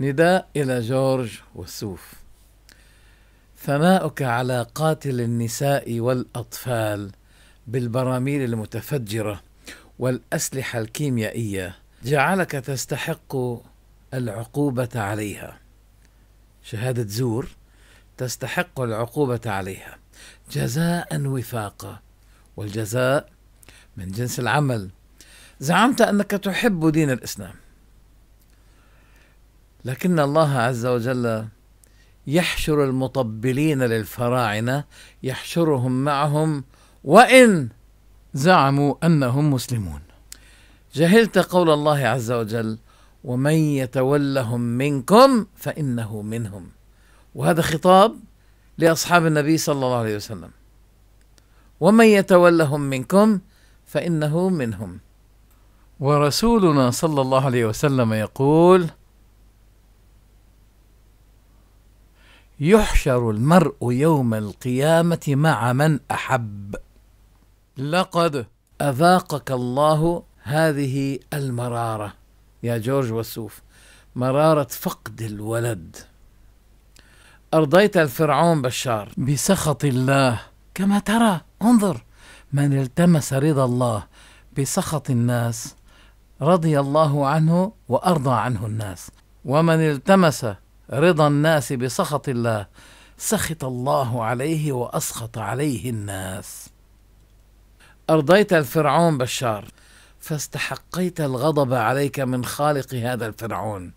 نداء إلى جورج وسوف ثناؤك على قاتل النساء والأطفال بالبراميل المتفجرة والأسلحة الكيميائية جعلك تستحق العقوبة عليها شهادة زور تستحق العقوبة عليها جزاء وفاقا والجزاء من جنس العمل زعمت أنك تحب دين الإسلام لكن الله عز وجل يحشر المطبلين للفراعنه يحشرهم معهم وان زعموا انهم مسلمون جهلت قول الله عز وجل ومن يتولهم منكم فانه منهم وهذا خطاب لاصحاب النبي صلى الله عليه وسلم ومن يتولهم منكم فانه منهم ورسولنا صلى الله عليه وسلم يقول يحشر المرء يوم القيامة مع من أحب. لقد أذاقك الله هذه المرارة يا جورج وسوف مرارة فقد الولد. أرضيت الفرعون بشار بسخط الله كما ترى انظر من التمس رضا الله بسخط الناس رضي الله عنه وأرضى عنه الناس ومن التمس رضا الناس بسخط الله سخط الله عليه واسخط عليه الناس ارضيت الفرعون بشار فاستحقيت الغضب عليك من خالق هذا الفرعون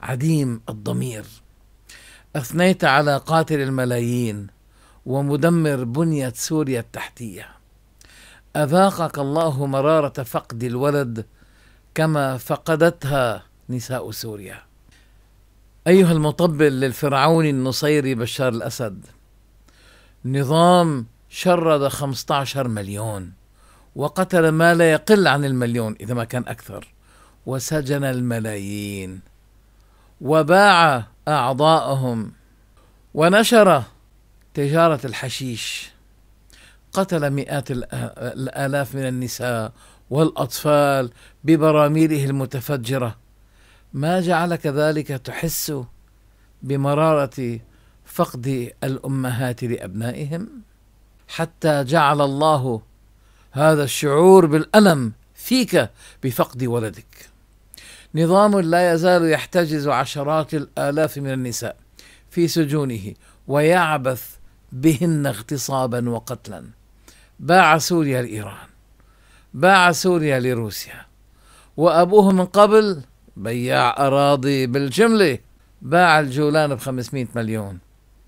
عديم الضمير اثنيت على قاتل الملايين ومدمر بنيه سوريا التحتيه اذاقك الله مراره فقد الولد كما فقدتها نساء سوريا أيها المطبل للفرعوني النصيري بشار الأسد نظام شرد 15 مليون وقتل ما لا يقل عن المليون إذا ما كان أكثر وسجن الملايين وباع أعضاءهم ونشر تجارة الحشيش قتل مئات الآلاف من النساء والأطفال ببراميله المتفجرة ما جعلك ذلك تحس بمرارة فقد الأمهات لأبنائهم حتى جعل الله هذا الشعور بالألم فيك بفقد ولدك نظام لا يزال يحتجز عشرات الآلاف من النساء في سجونه ويعبث بهن اغتصابا وقتلا باع سوريا لإيران باع سوريا لروسيا وأبوه من قبل بياع أراضي بالجملة باع الجولان ب 500 مليون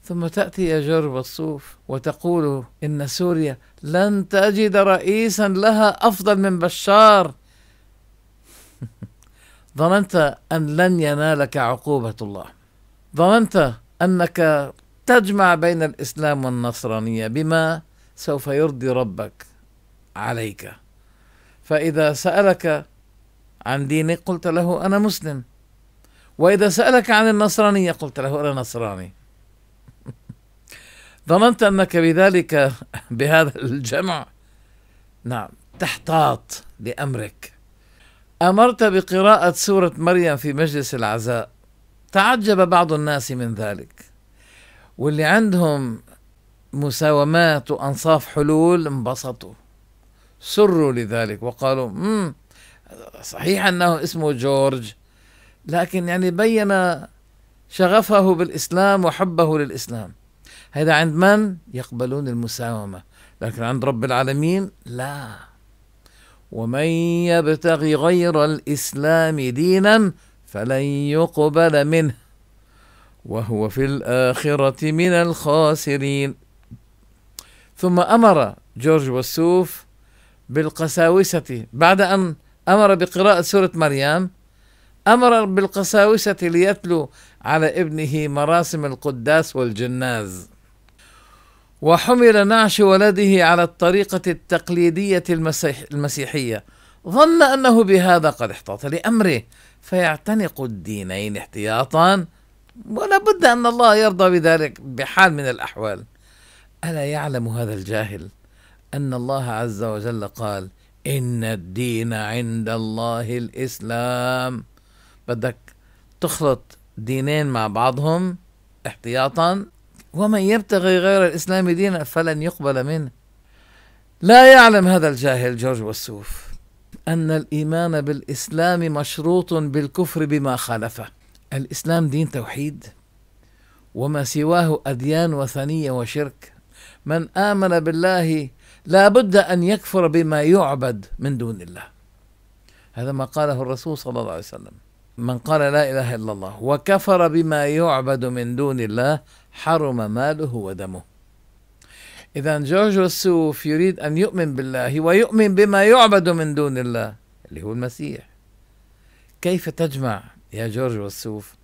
ثم تأتي أجر والصوف وتقول إن سوريا لن تجد رئيسا لها أفضل من بشار ظننت أن لن ينالك عقوبة الله ظننت أنك تجمع بين الإسلام والنصرانية بما سوف يرضي ربك عليك فإذا سألك عن دينك قلت له أنا مسلم وإذا سألك عن النصرانية قلت له أنا نصراني ظننت أنك بذلك بهذا الجمع نعم تحتاط لأمرك أمرت بقراءة سورة مريم في مجلس العزاء تعجب بعض الناس من ذلك واللي عندهم مساومات وأنصاف حلول انبسطوا سروا لذلك وقالوا مم صحيح أنه اسمه جورج لكن يعني بين شغفه بالإسلام وحبه للإسلام هذا عند من يقبلون المساومة لكن عند رب العالمين لا ومن يبتغي غير الإسلام دينا فلن يقبل منه وهو في الآخرة من الخاسرين ثم أمر جورج والسوف بالقساوسة بعد أن أمر بقراءة سورة مريم أمر بالقساوسة ليتلو على ابنه مراسم القداس والجناز وحمل نعش ولده على الطريقة التقليدية المسيح المسيحية ظن أنه بهذا قد احتاط لأمره فيعتنق الدينين احتياطا ولا بد أن الله يرضى بذلك بحال من الأحوال ألا يعلم هذا الجاهل أن الله عز وجل قال إن الدين عند الله الإسلام بدك تخلط دينين مع بعضهم احتياطا ومن يبتغي غير الإسلام دينا فلن يقبل منه لا يعلم هذا الجاهل جورج وسوف أن الإيمان بالإسلام مشروط بالكفر بما خالفه الإسلام دين توحيد وما سواه أديان وثنية وشرك من آمن بالله لا بد أن يكفر بما يعبد من دون الله هذا ما قاله الرسول صلى الله عليه وسلم من قال لا إله إلا الله وكفر بما يعبد من دون الله حرم ماله ودمه إذا جورج والسوف يريد أن يؤمن بالله ويؤمن بما يعبد من دون الله اللي هو المسيح كيف تجمع يا جورج والسوف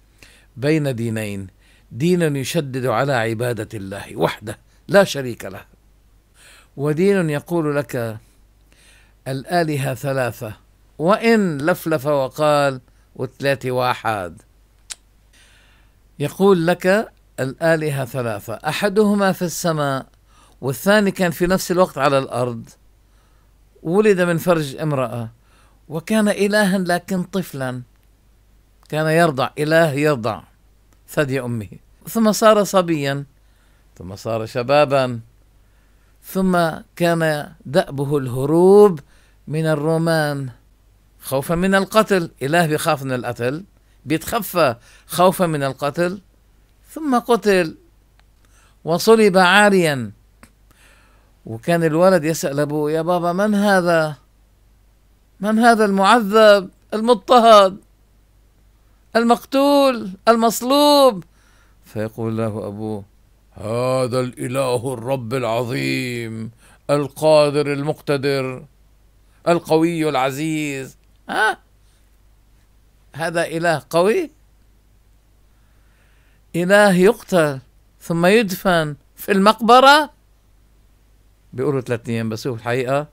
بين دينين دين يشدد على عبادة الله وحده لا شريك له ودين يقول لك الآلهة ثلاثة وإن لفلف وقال وثلاثة واحد يقول لك الآلهة ثلاثة أحدهما في السماء والثاني كان في نفس الوقت على الأرض ولد من فرج امرأة وكان إلها لكن طفلا كان يرضع إله يرضع ثدي أمه ثم صار صبيا ثم صار شبابا ثم كان دأبه الهروب من الرومان خوفا من القتل إله بيخاف من القتل بيتخفى خوفا من القتل ثم قتل وصلب عاريا وكان الولد يسأل أبوه يا بابا من هذا من هذا المعذب المضطهد المقتول المصلوب فيقول له أبوه هذا الاله الرب العظيم القادر المقتدر القوي العزيز ها هذا اله قوي اله يقتل ثم يدفن في المقبره بيقولوا ثلاث ايام بس هو الحقيقه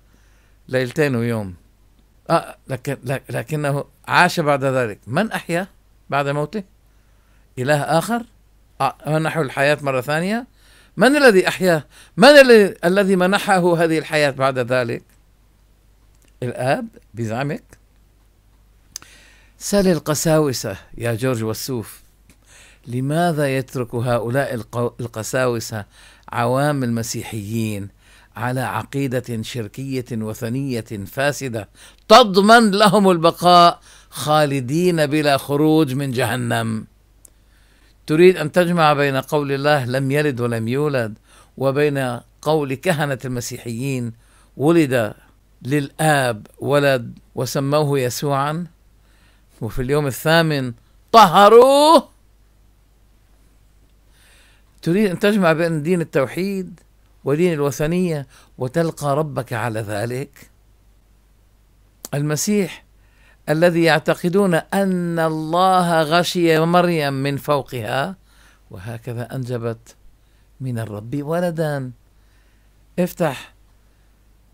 ليلتين ويوم آه لكن لكنه عاش بعد ذلك من احيا بعد موته اله اخر آه، نحو الحياة مرة ثانية من الذي أحياه من الذي منحه هذه الحياة بعد ذلك الآب بزعمك سل القساوسة يا جورج والسوف لماذا يترك هؤلاء القساوسة عوام المسيحيين على عقيدة شركية وثنية فاسدة تضمن لهم البقاء خالدين بلا خروج من جهنم تريد أن تجمع بين قول الله لم يلد ولم يولد وبين قول كهنة المسيحيين ولد للآب ولد وسموه يسوعا وفي اليوم الثامن طهروه تريد أن تجمع بين دين التوحيد ودين الوثنية وتلقى ربك على ذلك المسيح الذي يعتقدون أن الله غشي مريم من فوقها وهكذا أنجبت من الرب ولدا افتح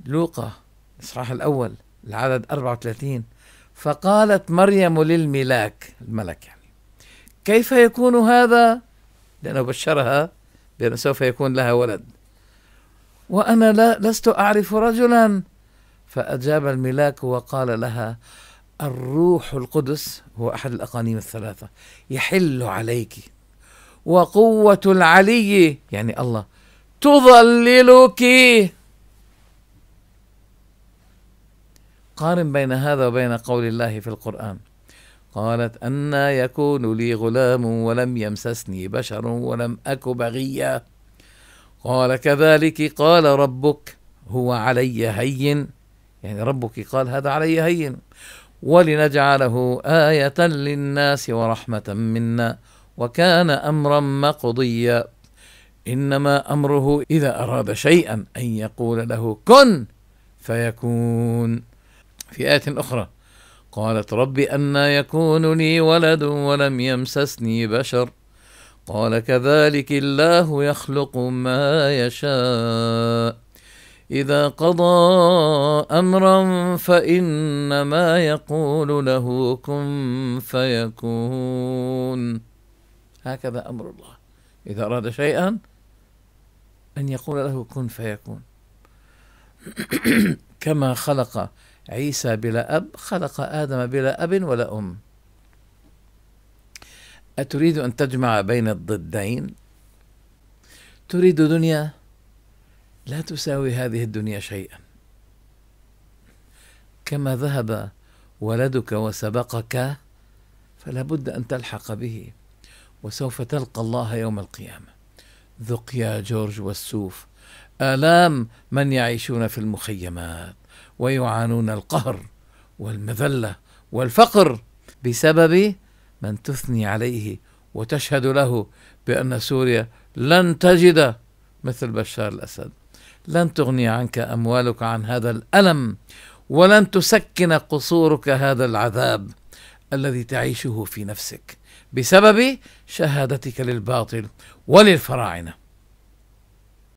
لوقا الإصحاح الأول العدد 34 فقالت مريم للملاك الملك يعني كيف يكون هذا لأنه بشرها بأنه سوف يكون لها ولد وأنا لا لست أعرف رجلا فأجاب الملاك وقال لها الروح القدس هو أحد الأقانيم الثلاثة يحل عليك وقوة العلي يعني الله تظللك قارن بين هذا وبين قول الله في القرآن قالت أنا يكون لي غلام ولم يمسسني بشر ولم أك بغيا قال كذلك قال ربك هو علي هين يعني ربك قال هذا علي هين ولنجعله آية للناس ورحمة منا وكان أمرا مقضيا إنما أمره إذا أراد شيئا أن يقول له كن فيكون في آية أخرى قالت رب أنا يكون لي ولد ولم يمسسني بشر قال كذلك الله يخلق ما يشاء اذا قضى امرا فانما يقول له كن فيكون هكذا امر الله اذا اراد شيئا ان يقول له كن فيكون كما خلق عيسى بلا اب خلق ادم بلا اب ولا ام اتريد ان تجمع بين الضدين تريد دنيا لا تساوي هذه الدنيا شيئا كما ذهب ولدك وسبقك فلا بد ان تلحق به وسوف تلقى الله يوم القيامه ذق يا جورج والسوف الام من يعيشون في المخيمات ويعانون القهر والمذله والفقر بسبب من تثني عليه وتشهد له بان سوريا لن تجد مثل بشار الاسد لن تغني عنك اموالك عن هذا الالم ولن تسكن قصورك هذا العذاب الذي تعيشه في نفسك بسبب شهادتك للباطل وللفراعنه